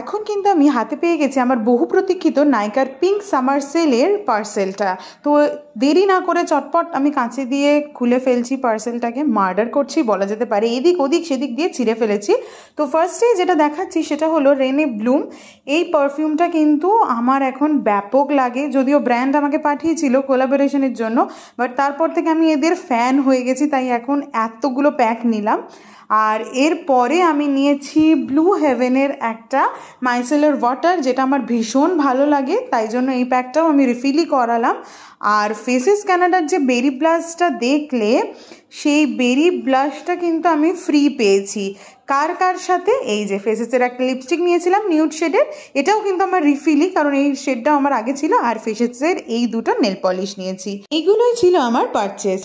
এখন কিন্তু আমি হাতে পেয়ে গেছি আমার বহু প্রতীক্ষিত নায়িকার পিঙ্ক সামার সেলের পার্সেলটা তো দেরি না করে চটপট আমি কাঁচে দিয়ে খুলে ফেলছি পার্সেলটাকে মার্ডার করছি বলা যেতে পারে এদিক ওদিক সেদিক দিয়ে ছিঁড়ে ফেলেছি তো ফার্স্টে যেটা দেখাচ্ছি সেটা হলো রেনে ব্লুম এই পারফিউমটা কিন্তু আমার এখন ব্যাপক লাগে যদিও ব্র্যান্ড আমাকে পাঠিয়েছিল কোলাবোরেশনের জন্য বাট তারপর থেকে আমি এদের ফ্যান হয়ে গেছি তাই এখন এতগুলো প্যাক নিলাম আর এরপরে আমি নিয়েছি ব্লু হেভেনের একটা মাইসেলের ওয়াটার যেটা আমার ভীষণ ভালো লাগে তাই জন্য এই প্যাকটাও আমি রিফিলই করালাম আর ফেসেস ক্যানাডার যে বেরি ব্লাশটা দেখলে সেই বেরি ব্লাশটা কিন্তু আমি ফ্রি পেয়েছি কার কার সাথে এই যে ফেসেসের একটা লিপস্টিক নিয়েছিলাম নিউড শেডের এটাও কিন্তু আমার রিফিলি কারণ এই শেডটাও আমার আগে ছিল আর ফেসেসের এই দুটো নেল পলিশ নিয়েছি এইগুলোই ছিল আমার পারচেস